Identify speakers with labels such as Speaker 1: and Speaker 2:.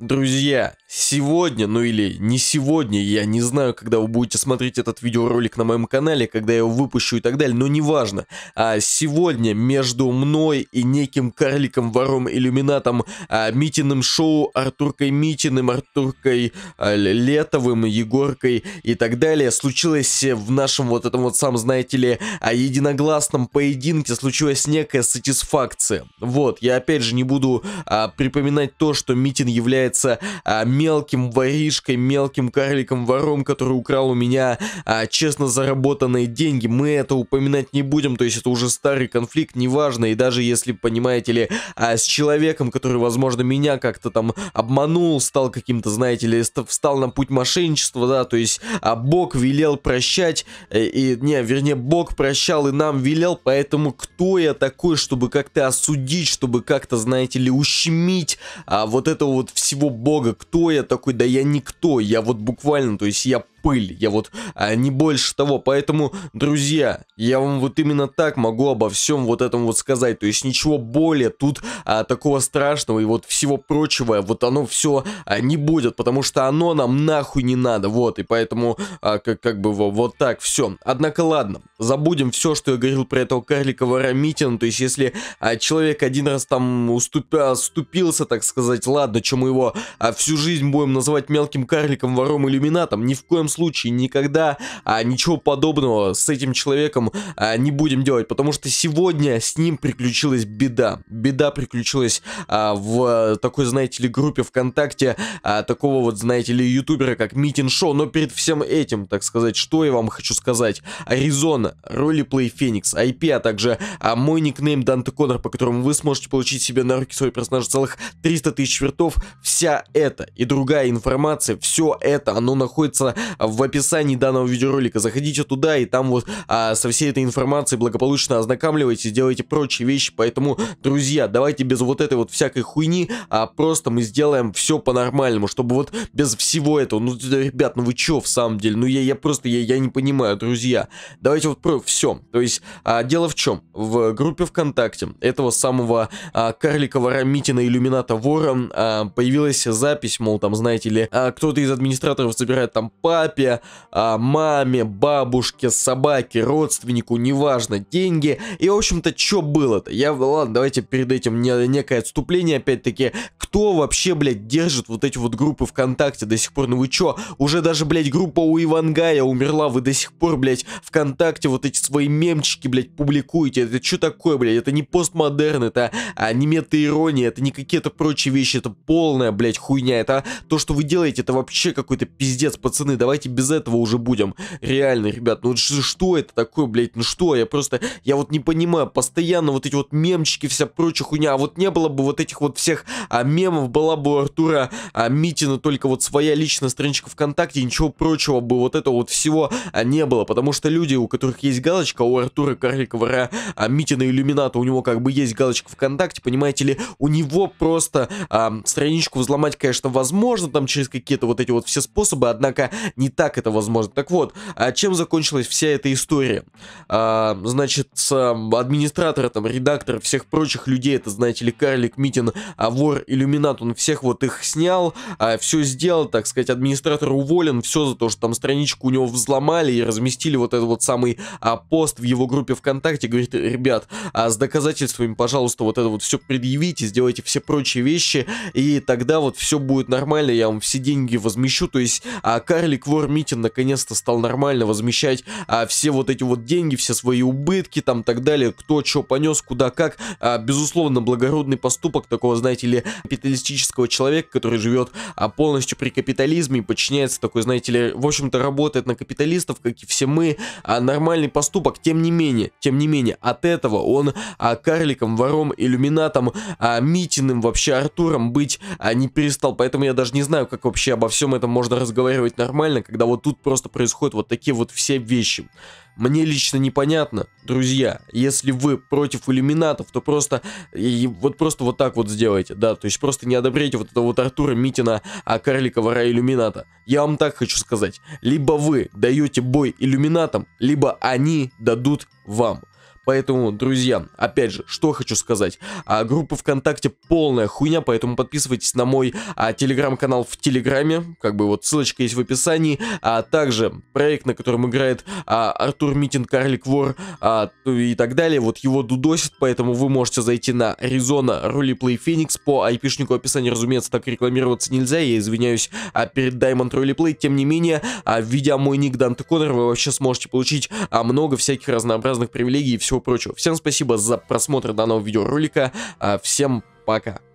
Speaker 1: Друзья, сегодня, ну или не сегодня, я не знаю, когда вы будете смотреть этот видеоролик на моем канале, когда я его выпущу и так далее, но неважно. А сегодня между мной и неким карликом, вором, иллюминатом, а, Митиным шоу, Артуркой Митиным, Артуркой а, Летовым, Егоркой и так далее, случилось в нашем вот этом вот, сам знаете ли, а единогласном поединке случилась некая сатисфакция. Вот, я опять же не буду а, припоминать то, что Митин является является а, мелким воришкой, мелким карликом, вором, который украл у меня а, честно заработанные деньги. Мы это упоминать не будем, то есть это уже старый конфликт, неважно. И даже если, понимаете ли, а, с человеком, который, возможно, меня как-то там обманул, стал каким-то, знаете ли, встал на путь мошенничества, да, то есть а, Бог велел прощать, э, и, не, вернее, Бог прощал и нам велел, поэтому кто я такой, чтобы как-то осудить, чтобы как-то, знаете ли, ущемить а, вот этого вот всего всего бога, кто я такой, да я никто, я вот буквально, то есть я пыль. Я вот а, не больше того. Поэтому, друзья, я вам вот именно так могу обо всем вот этом вот сказать. То есть ничего более тут а, такого страшного и вот всего прочего, вот оно все а, не будет, потому что оно нам нахуй не надо. Вот, и поэтому а, как, как бы вот так все. Однако ладно, забудем все, что я говорил про этого карлика Варамитина. То есть если а, человек один раз там уступ, оступился, так сказать, ладно, чем мы его а, всю жизнь будем называть мелким карликом, вором, иллюминатом, ни в коем случае никогда а, ничего подобного с этим человеком а, не будем делать, потому что сегодня с ним приключилась беда. Беда приключилась а, в такой, знаете ли, группе ВКонтакте, а, такого вот, знаете ли, ютубера, как Митин Шоу. Но перед всем этим, так сказать, что я вам хочу сказать? Аризона, Ролиплей Феникс, IP, а также а, мой никнейм Данте Коннор, по которому вы сможете получить себе на руки свой персонаж целых 300 тысяч вертов. Вся эта и другая информация, все это, оно находится в описании данного видеоролика. Заходите туда и там вот а, со всей этой информацией благополучно ознакомливайтесь, делайте прочие вещи. Поэтому, друзья, давайте без вот этой вот всякой хуйни, а просто мы сделаем все по-нормальному, чтобы вот без всего этого. Ну, ребят, ну вы чё в самом деле? Ну я, я просто, я, я не понимаю, друзья. Давайте вот про все. То есть, а, дело в чем? В группе ВКонтакте этого самого а, карлика вора Иллюмината Вора а, появилась запись, мол, там, знаете ли, а, кто-то из администраторов собирает там папе, папе, а, маме, бабушке, собаке, родственнику, неважно, деньги. И, в общем-то, что было-то? Я, ладно, давайте перед этим некое отступление, опять-таки, кто вообще, блядь, держит вот эти вот группы ВКонтакте до сих пор? Ну вы чё, уже даже, блядь, группа у Ивангая умерла, вы до сих пор, блядь, ВКонтакте вот эти свои мемчики, блядь, публикуете. Это что такое, блядь? Это не постмодерн, это а, не метаирония это не какие-то прочие вещи, это полная, блядь, хуйня. Это то, что вы делаете, это вообще какой-то пиздец, пацаны. Давайте давайте без этого уже будем. Реально, ребят, ну что это такое, блядь, ну что, я просто, я вот не понимаю, постоянно вот эти вот мемчики, вся прочая хуйня, а вот не было бы вот этих вот всех а, мемов, была бы у Артура а, Митина только вот своя личная страничка ВКонтакте, ничего прочего бы вот этого вот всего а, не было, потому что люди, у которых есть галочка, у Артура Карликова, а, а Митина Иллюмината, у него как бы есть галочка ВКонтакте, понимаете ли, у него просто а, страничку взломать, конечно, возможно, там через какие-то вот эти вот все способы, однако не не так это возможно. Так вот, а чем закончилась вся эта история? А, значит, администратор, там, редактор, всех прочих людей, это, знаете ли, Карлик, Митин, а, Вор, Иллюминат, он всех вот их снял, а, все сделал, так сказать, администратор уволен, все за то, что там страничку у него взломали и разместили вот этот вот самый а, пост в его группе ВКонтакте, говорит, ребят, а, с доказательствами, пожалуйста, вот это вот все предъявите, сделайте все прочие вещи, и тогда вот все будет нормально, я вам все деньги возмещу, то есть а, Карлик, двор Митин наконец-то стал нормально возмещать а, все вот эти вот деньги, все свои убытки там так далее, кто что понес, куда как. А, безусловно, благородный поступок такого, знаете ли, капиталистического человека, который живет а, полностью при капитализме и подчиняется такой, знаете ли, в общем-то работает на капиталистов, как и все мы. А, нормальный поступок, тем не менее, тем не менее, от этого он а, карликом, вором, иллюминатом, а, Митиным, вообще Артуром быть а, не перестал. Поэтому я даже не знаю, как вообще обо всем этом можно разговаривать нормально, когда вот тут просто происходят вот такие вот все вещи. Мне лично непонятно, друзья, если вы против иллюминатов, то просто, и вот просто вот так вот сделайте, да, то есть просто не одобряйте вот этого вот Артура Митина, а Карлика Вора Иллюмината. Я вам так хочу сказать, либо вы даете бой иллюминатам, либо они дадут вам. Поэтому, друзья, опять же, что хочу сказать. А, группа ВКонтакте полная хуйня, поэтому подписывайтесь на мой а, телеграм-канал в Телеграме. Как бы вот ссылочка есть в описании. А также проект, на котором играет а, Артур Митин, Карлик Вор а, и так далее. Вот его дудосит, поэтому вы можете зайти на Arizona Roleplay Феникс По айпишнику описания, разумеется, так рекламироваться нельзя. Я извиняюсь а, перед Diamond Roleplay. Тем не менее, а, введя мой ник Данте Коннор, вы вообще сможете получить а, много всяких разнообразных привилегий и всего всего прочего. Всем спасибо за просмотр данного видеоролика. А, всем пока.